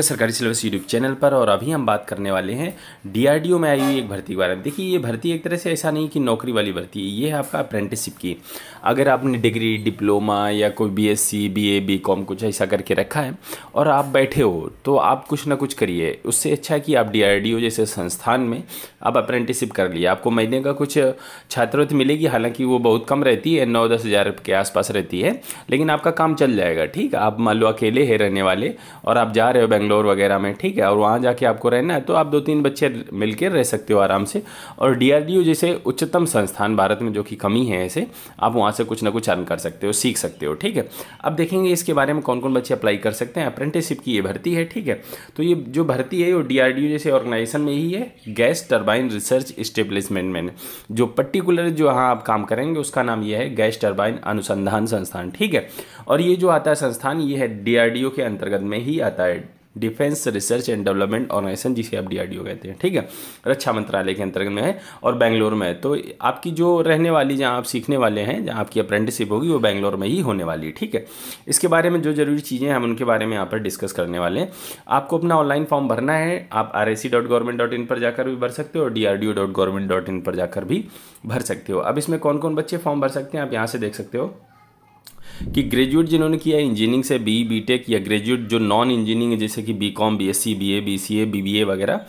के सरकारी syllabus YouTube channel पर और अभी हम बात करने वाले हैं डीआरडीओ में आई हुई एक भर्ती के बारे में देखिए ये भर्ती एक तरह से ऐसा नहीं कि नौकरी वाली भर्ती है ये है आपका अप्रेंटिसशिप की अगर आपने डिग्री डिप्लोमा या कोई बीएससी बीए बीकॉम कुछ ऐसा करके रखा है और आप बैठे हो तो आप कुछ ना कुछ करिए उससे अच्छा है कि आप डी जैसे संस्थान में आप अप्रेंटिसशिप कर लिए आपको महीने का कुछ छात्रवृत्ति मिलेगी हालांकि वो बहुत कम रहती है नौ दस हज़ार के आसपास रहती है लेकिन आपका काम चल जाएगा ठीक आप मान लो अकेले है रहने वाले और आप जा रहे हो बैंगलोर बेंगलोर वगैरह में ठीक है और वहाँ जाके आपको रहना है तो आप दो तीन बच्चे मिलकर रह सकते हो आराम से और डी जैसे उच्चतम संस्थान भारत में जो कि कमी है ऐसे आप वहाँ से कुछ ना कुछ अर्न कर सकते हो सीख सकते हो ठीक है अब देखेंगे इसके बारे में कौन कौन बच्चे अप्लाई कर सकते हैं अप्रेंटिसशिप की ये भर्ती है ठीक है तो ये जो भर्ती है वो डी जैसे ऑर्गेनाइजेशन में ही है गैस टर्बाइन रिसर्च स्टेब्लिशमेंट में जो पर्टिकुलर जो हाँ आप काम करेंगे उसका नाम ये है गैस टर्बाइन अनुसंधान संस्थान ठीक है और ये जो आता है संस्थान ये है डीआरडीओ के अंतर्गत में ही आता है defence research and development organisation जिसे आप डी कहते हैं ठीक है रक्षा अच्छा मंत्रालय के अंतर्गत में है और बैंगलोर में है तो आपकी जो रहने वाली जहाँ आप सीखने वाले हैं जहाँ आपकी अप्रेंटिसिप होगी वो बैंगलोर में ही होने वाली है ठीक है इसके बारे में जो जरूरी चीज़ें हैं हम उनके बारे में यहाँ पर डिस्कस करने वाले हैं आपको अपना ऑनलाइन फॉर्म भरना है आप आर e पर जाकर भी भर सकते हो और डी पर जाकर भी भर सकते हो अब इसमें कौन कौन बच्चे फॉर्म भर सकते हैं आप यहाँ से देख सकते हो कि ग्रेजुएट जिन्होंने किया इंजीनियरिंग से बी बीटेक या ग्रेजुएट जो नॉन इंजीनियरिंग है जैसे कि B com B S C B A B C A B B A वगैरह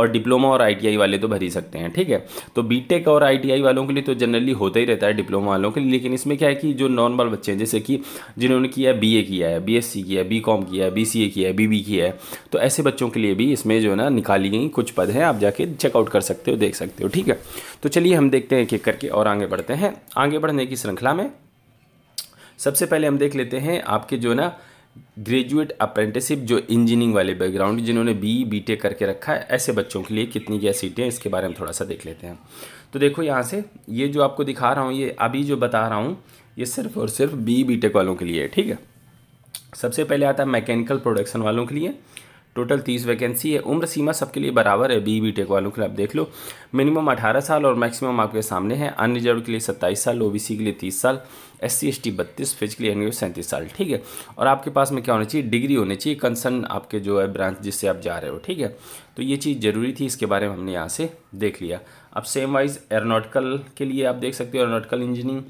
और डिप्लोमा और आई टी आई वाले तो भर ही सकते हैं ठीक है तो बी टेक और आई टी आई वालों के लिए तो जनरली होता ही रहता है डिप्लोमा वालों के लिए लेकिन इसमें क्या है कि जो नॉर्मल बच्चे हैं जैसे कि जिन्होंने किया बी ए किया है बी एस सी किया है बी कॉम किया है बी सी ए किया है बी बी किया है तो ऐसे बच्चों के लिए भी इसमें जो है ना निकाली गई कुछ पद हैं आप जाके चेकआउट कर सकते हो देख सकते हो ठीक है तो चलिए हम देखते हैं एक एक करके और आगे बढ़ते हैं आगे बढ़ने की श्रृंखला में सबसे पहले हम देख लेते हैं आपके जो ना ग्रेजुएट अप्रेंटिसिप जो इंजीनियरिंग वाले बैकग्राउंड जिन्होंने बी बी टेक करके रखा है ऐसे बच्चों के लिए कितनी क्या सीटें इसके बारे में थोड़ा सा देख लेते हैं तो देखो यहाँ से ये जो आपको दिखा रहा हूँ ये अभी जो बता रहा हूँ ये सिर्फ और सिर्फ बी बी टेक वालों के लिए है ठीक है सबसे पहले आता है मैकेनिकल प्रोडक्शन वालों के लिए टोटल तीस वैकेंसी है उम्र सीमा सबके लिए बराबर है बी बी टेक वालों के लिए आप देख लो मिनिमम अठारह साल और मैक्सिमम आपके सामने है अनरिजर्व के लिए सत्ताईस साल ओबीसी के लिए तीस साल एस सी एस टी बत्तीस फिजिकली एनयू सैंतीस साल ठीक है और आपके पास में क्या होना चाहिए डिग्री होनी चाहिए कंसर्न आपके जो है ब्रांच जिससे आप जा रहे हो ठीक है तो ये चीज़ ज़रूरी थी इसके बारे में हमने यहाँ से देख लिया अब सेम वाइज एरोनॉटिकल के लिए आप देख सकते हो एरोनॉटिकल इंजीनियरिंग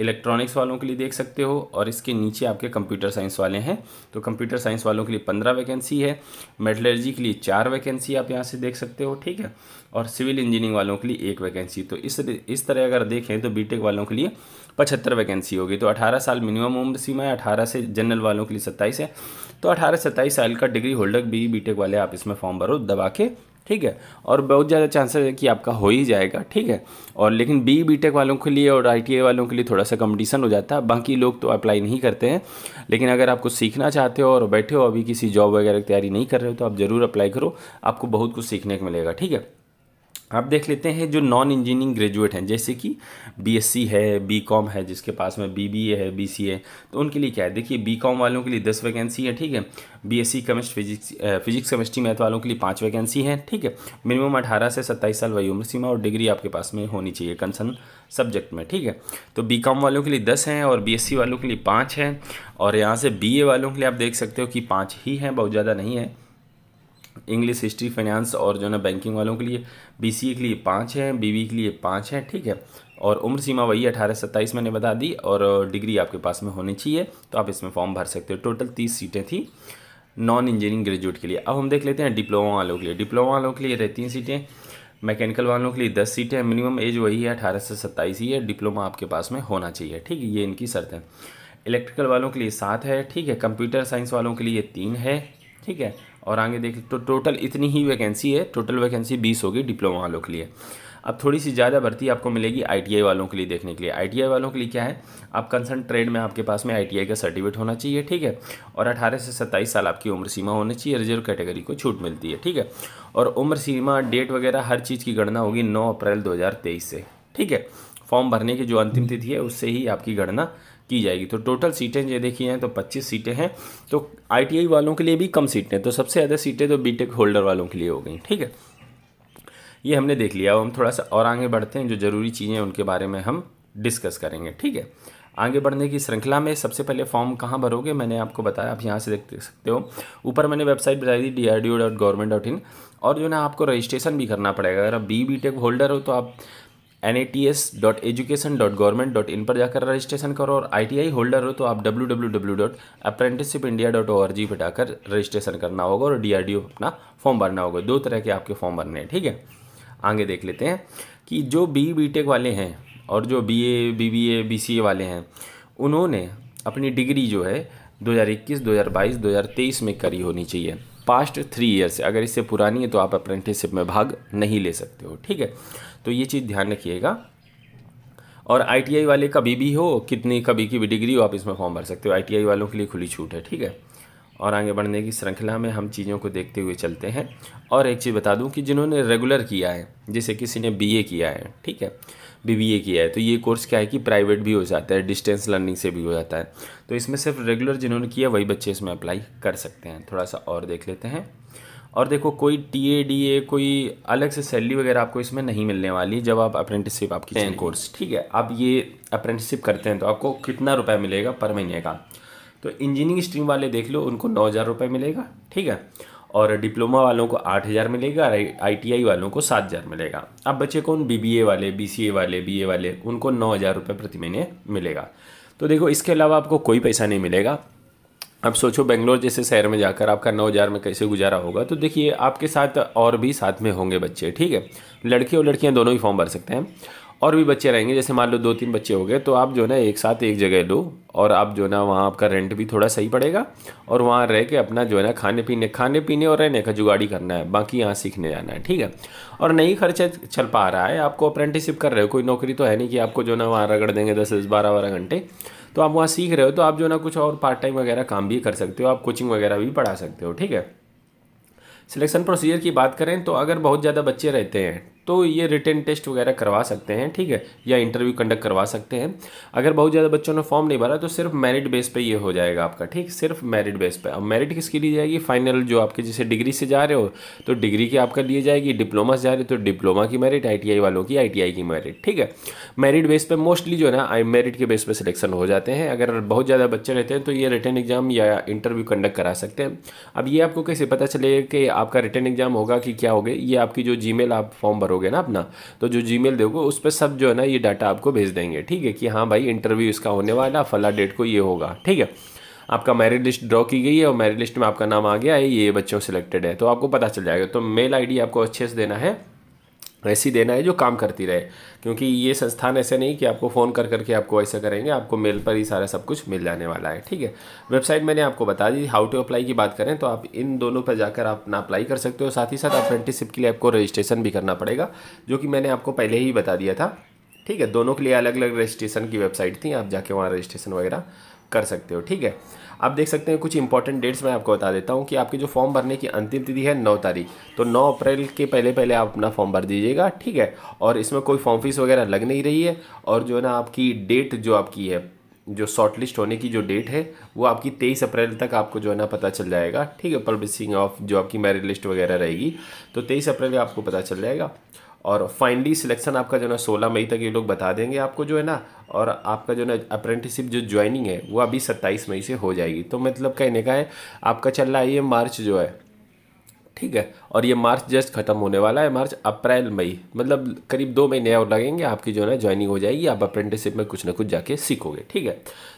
इलेक्ट्रॉनिक्स वालों के लिए देख सकते हो और इसके नीचे आपके कंप्यूटर साइंस वाले हैं तो कंप्यूटर साइंस वालों के लिए पंद्रह वैकेंसी है मेटलर्जी के लिए चार वैकेंसी आप यहाँ से देख सकते हो ठीक है और सिविल इंजीनियरिंग वालों के लिए एक वैकेंसी तो इस इस तरह अगर देखें तो बीटेक वालों के लिए पचहत्तर वैकेंसी होगी तो अठारह साल मिनिमम उम्र सीमा है अठारह से जनरल वालों के लिए सत्ताईस है तो अठारह सत्ताईस साल का डिग्री होल्डर भी बीटेक वाले आप इसमें फॉर्म भरो दबा के ठीक है और बहुत ज़्यादा चांसेस है कि आपका हो ही जाएगा ठीक है और लेकिन बी बी टेक वालों के लिए और आई वालों के लिए थोड़ा सा कंपटीशन हो जाता है बाकी लोग तो अप्लाई नहीं करते हैं लेकिन अगर आपको सीखना चाहते हो और बैठे हो अभी किसी जॉब वगैरह की तैयारी नहीं कर रहे हो तो आप ज़रूर अप्लाई करो आपको बहुत कुछ सीखने को मिलेगा ठीक है आप देख लेते हैं जो नॉन इंजीनियरिंग ग्रेजुएट हैं जैसे कि बीएससी है बीकॉम है जिसके पास में बीबीए है बीसीए तो उनके लिए क्या है देखिए बीकॉम वालों के लिए दस वैकेंसी है ठीक है BSc chemist physics physics chemistry math वालों के लिए पाँच वैकेंसी है ठीक है मिनिमम अठारह से सत्ताईस साल वही उम्र सीमा और डिग्री आपके पास में होनी चाहिए कंसर्न सब्जेक्ट में ठीक है तो बी वालों के लिए दस हैं और बी वालों के लिए पाँच हैं और यहाँ से बी वालों के लिए आप देख सकते हो कि पाँच ही हैं बहुत ज़्यादा नहीं है इंग्लिश हिस्ट्री फाइनेंस और जो ना बैंकिंग वालों के लिए बीसीए के लिए पाँच हैं बीबी के लिए पाँच हैं ठीक है और उम्र सीमा वही अठारह सत्ताईस मैंने बता दी और डिग्री आपके पास में होनी चाहिए तो आप इसमें फॉर्म भर सकते हो टोटल तीस सीटें थी नॉन इंजीनियरिंग ग्रेजुएट के लिए अब हम देख लेते हैं डिप्लोमा वालों के लिए डिप्लोमा वालों के लिए रहती सीटें मैकेनिकल वालों के लिए दस सीटें मिनिमम एज वही है अठारह से सत्ताईस ही है डिप्लोमा आपके पास में होना चाहिए ठीक है ये इनकी शर्त है इलेक्ट्रिकल वालों के लिए सात है ठीक है कंप्यूटर साइंस वालों के लिए तीन है ठीक है और आगे देख तो टोटल इतनी ही वैकेंसी है टोटल वैकेंसी बीस होगी डिप्लोमा वालों के लिए अब थोड़ी सी ज़्यादा भर्ती आपको मिलेगी आई वालों के लिए देखने के लिए आई वालों के लिए क्या है आप कंसर्न ट्रेड में आपके पास में आई का सर्टिफिकेट होना चाहिए ठीक है और अठारह से सत्ताईस साल आपकी उम्र सीमा होनी चाहिए रिजर्व कैटेगरी को छूट मिलती है ठीक है और उम्र सीमा डेट वगैरह हर चीज़ की गणना होगी नौ अप्रैल दो से ठीक है फॉर्म भरने की जो अंतिम तिथि है उससे ही आपकी गणना की जाएगी तो टोटल सीटें ये देखी हैं तो 25 सीटें हैं तो आईटीआई वालों के लिए भी कम तो सीटें तो सबसे ज़्यादा सीटें तो बीटेक होल्डर वालों के लिए हो गई ठीक है ये हमने देख लिया अब हम थोड़ा सा और आगे बढ़ते हैं जो ज़रूरी चीज़ें उनके बारे में हम डिस्कस करेंगे ठीक है आगे बढ़ने की श्रृंखला में सबसे पहले फॉर्म कहाँ भरोगे मैंने आपको बताया आप यहाँ से देख सकते हो ऊपर मैंने वेबसाइट बताई थी D R D O dot government dot in और जो ना आपको रजिस्ट्रेशन भी करना पड़ेगा अगर आप बी बी टेक होल्डर हो तो आप N A T S dot education dot government dot in पर जाकर रजिस्ट्रेशन करो और आई टी आई होल्डर हो तो आप W W W dot apprenticeship India dot O R G पर जाकर रजिस्ट्रेशन करना होगा और डी आर डी ओ अपना फॉर्म भरना होगा दो तरह के आपके फॉर्म भरने हैं ठीक है आगे देख लेते हैं कि जो बी बी टेक वाले हैं और जो B A B B A B C A वाले हैं उन्होंने अपनी डिग्री जो है 2021, 2022, 2023 में करी होनी चाहिए पास्ट थ्री ईयर्स अगर इससे पुरानी है तो आप अप्रेंटिसशिप में भाग नहीं ले सकते हो ठीक है तो ये चीज़ ध्यान रखिएगा और आईटीआई वाले कभी भी हो कितनी कभी की भी डिग्री हो आप इसमें फॉर्म भर सकते हो आईटीआई वालों के लिए खुली छूट है ठीक है और आगे बढ़ने की श्रृंखला में हम चीज़ों को देखते हुए चलते हैं और एक चीज़ बता दूं कि जिन्होंने रेगुलर किया है जैसे किसी ने बीए किया है ठीक है बीबीए किया है तो ये कोर्स क्या है कि प्राइवेट भी हो जाता है डिस्टेंस लर्निंग से भी हो जाता है तो इसमें सिर्फ रेगुलर जिन्होंने किया वही बच्चे इसमें अप्लाई कर सकते हैं थोड़ा सा और देख लेते हैं और देखो कोई टी ए डी ए कोई अलग से सैलरी वगैरह आपको इसमें नहीं मिलने वाली जब आप अप्रेंटिसशिप आपकी कोर्स ठीक है आप ये अप्रेंटिसशिप करते हैं तो आपको कितना रुपया मिलेगा पर महीने का तो इंजीनियरिंग स्ट्रीम वाले देख लो उनको नौ हज़ार रुपये मिलेगा ठीक है और डिप्लोमा वालों को आठ हज़ार मिलेगा आईटीआई वालों को सात हज़ार मिलेगा अब बचे कौन बीबीए वाले बीसीए वाले बीए वाले उनको नौ हज़ार रुपये प्रति महीने मिलेगा तो देखो इसके अलावा आपको कोई पैसा नहीं मिलेगा अब सोचो बेंगलोर जैसे शहर में जाकर आपका नौ हज़ार में कैसे गुजारा होगा तो देखिए आपके साथ और भी साथ में होंगे बच्चे ठीक है लड़के और लड़कियां दोनों ही फॉर्म भर सकते हैं और भी बच्चे रहेंगे जैसे मान लो दो तीन बच्चे हो गए तो आप जो है ना एक साथ एक जगह लो और आप जो है ना वहाँ आपका रेंट भी थोड़ा सही पड़ेगा और वहाँ रह के अपना जो है ना खाने पीने खाने पीने और रहने का जुगाड़ी करना है बाकी यहाँ सीखने जाना है ठीक है और नहीं खर्चा चल पा रहा है आपको अप्रेंटिसिप कर रहे हो कोई नौकरी तो है नहीं कि आपको जो है ना वहाँ रगड़ देंगे दस दस बारह बारह घंटे तो आप वहाँ सीख रहे हो तो आप जो है ना कुछ और पार्ट टाइम वगैरह काम भी कर सकते हो आप कोचिंग वगैरह भी पढ़ा सकते हो ठीक है सिलेक्शन प्रोसीजर की बात करें तो अगर बहुत ज़्यादा बच्चे रहते हैं तो ये रिटर्न टेस्ट वगैरह करवा सकते हैं ठीक है या इंटरव्यू कंडक्ट करवा सकते हैं अगर बहुत ज़्यादा बच्चों ने फॉर्म नहीं भरा तो सिर्फ मेरिट बेस पे ये हो जाएगा आपका ठीक सिर्फ मेरिट बेस पे अब मेरिट किसकी ली जाएगी फाइनल जो आपके जैसे डिग्री से जा रहे हो तो डिग्री की आपका लिए जाएगी डिप्लोमा से जा रहे हो तो डिप्लोमा की मेरिट आई वालों की आई की मेरिट ठीक है मेरिट बेस पर मोस्टली जो है ना मेरिट के बेस पर सिलेक्शन हो जाते हैं अगर बहुत ज़्यादा बच्चे रहते हैं तो ये रिटर्न एग्जाम या इंटरव्यू कंडक्ट करा सकते हैं अब ये आपको कैसे पता चलेगा कि आपका रिटर्न एग्जाम होगा कि क्या होगा ये आपकी जो जी आप फॉर्म भरो करोगे ना अपना तो जो जी मेल दोगे उस पर सब जो है ना ये डाटा आपको भेज देंगे ठीक है कि हाँ भाई इंटरव्यू इसका होने वाला फला डेट को ये होगा ठीक है आपका मेरिट लिस्ट ड्रॉ की गई है और मैरिट लिस्ट में आपका नाम आ गया है ये बच्चों सेलेक्टेड है तो आपको पता चल जाएगा तो मेल आईडी आपको अच्छे से देना है ऐसी देना है जो काम करती रहे क्योंकि ये संस्थान ऐसे नहीं कि आपको फ़ोन कर करके आपको ऐसा करेंगे आपको मेल पर ही सारा सब कुछ मिल जाने वाला है ठीक है वेबसाइट मैंने आपको बता दी हाउ टू अप्लाई की बात करें तो आप इन दोनों पर जाकर आप ना अप्लाई कर सकते हो साथ ही साथ अप्रेंटिसिप के लिए आपको रजिस्ट्रेशन भी करना पड़ेगा जो कि मैंने आपको पहले ही बता दिया था ठीक है दोनों के लिए अलग अलग रजिस्ट्रेशन की वेबसाइट थी आप जाके वहाँ रजिस्ट्रेशन वगैरह कर सकते हो ठीक है आप देख सकते हैं कुछ इंपॉर्टेंट डेट्स मैं आपको बता देता हूँ कि आपके जो फॉर्म भरने की अंतिम तिथि है नौ तारीख तो नौ अप्रैल के पहले पहले आप अपना फॉर्म भर दीजिएगा ठीक है और इसमें कोई फॉर्म फीस वगैरह लग नहीं रही है और जो है ना आपकी डेट जो आपकी है जो शॉर्ट लिस्ट होने की जो डेट है वो आपकी तेईस अप्रैल तक आपको जो है ना पता चल जाएगा ठीक है पब्लिशिंग ऑफ जो आपकी मैरिट लिस्ट वगैरह रहेगी तो तेईस अप्रैल आपको पता चल जाएगा और फाइनली सिलेक्शन आपका जो है ना सोलह मई तक ये लोग बता देंगे आपको जो है ना और आपका जो है ना अप्रेंटिसशिप जो ज्वाइनिंग है वो अभी सत्ताईस मई से हो जाएगी तो मतलब कहने का है आपका चल रहा है ये मार्च जो है ठीक है और ये मार्च जस्ट खत्म होने वाला है मार्च अप्रैल मई मतलब करीब दो महीने और लगेंगे आपकी जो है ना ज्वाइनिंग हो जाएगी आप अप्रेंटिसिप में कुछ ना कुछ जाके सीखोगे ठीक है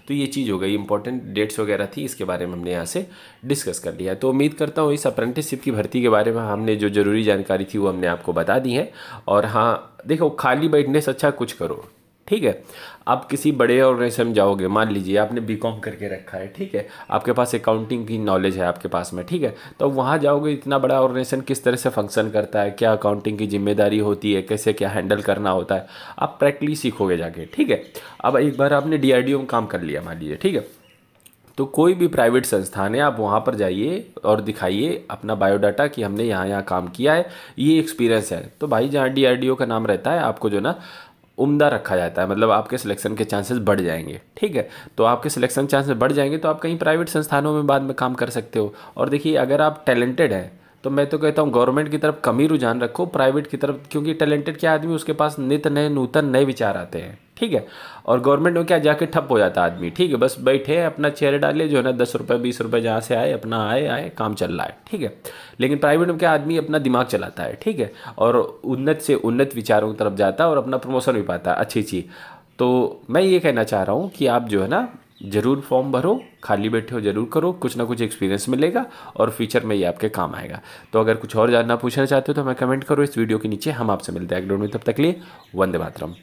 तो ये चीज़ हो गई इंपॉर्टेंट डेट्स वगैरह थी इसके बारे में हमने यहाँ से डिस्कस कर लिया तो उम्मीद करता हूँ इस अप्रेंटिसशिप की भर्ती के बारे में हमने जो ज़रूरी जानकारी थी वो हमने आपको बता दी है और हाँ देखो खाली बैठने से अच्छा कुछ करो ठीक है आप किसी बड़े ऑर्गेनाइजेशन में जाओगे मान लीजिए आपने बी कॉम करके रखा है ठीक है आपके पास अकाउंटिंग की नॉलेज है आपके पास में ठीक है तो वहाँ जाओगे इतना बड़ा ऑर्गेनाइजेशन किस तरह से फंक्शन करता है क्या अकाउंटिंग की जिम्मेदारी होती है कैसे क्या हैंडल करना होता है आप प्रैक्टिकली सीखोगे जाके ठीक है अब एक बार आपने डी में काम कर लिया मान लीजिए ठीक है तो कोई भी प्राइवेट संस्थान है आप वहाँ पर जाइए और दिखाइए अपना बायोडाटा कि हमने यहाँ यहाँ काम किया है ये एक्सपीरियंस है तो भाई जहाँ डी का नाम रहता है आपको जो ना उम्दा रखा जाता है मतलब आपके सिलेक्शन के चांसेस बढ़ जाएंगे ठीक है तो आपके सिलेक्शन चांसेस बढ़ जाएंगे तो आप कहीं प्राइवेट संस्थानों में बाद में काम कर सकते हो और देखिए अगर आप टैलेंटेड हैं तो मैं तो कहता हूँ गवर्नमेंट की तरफ कम ही रुझान रखो प्राइवेट की तरफ क्योंकि टैलेंटेड क्या आदमी उसके पास नित नए नूतन नए विचार आते हैं ठीक है और गवर्नमेंट में क्या जाके ठप हो जाता आदमी ठीक है बस बैठे अपना चेयर डाले जो है ना दस रुपये बीस रुपये जहाँ से आए अपना आए आए काम चल रहा है ठीक है लेकिन प्राइवेट में क्या आदमी अपना दिमाग चलाता है ठीक है और उन्नत से उन्नत विचारों की तरफ जाता है और अपना प्रमोशन भी पाता है अच्छी चीज़ तो मैं ये कहना चाह रहा हूँ कि आप जो है ना ज़रूर फॉर्म भरो खाली बैठे हो ज़रूर करो कुछ ना कुछ एक्सपीरियंस मिलेगा और फ्यूचर में ये आपके काम आएगा तो अगर कुछ और जानना पूछना चाहते हो तो हमें कमेंट करो इस वीडियो के नीचे हम आपसे मिलते हैं अगले में तब तक लिए वंदे मातरम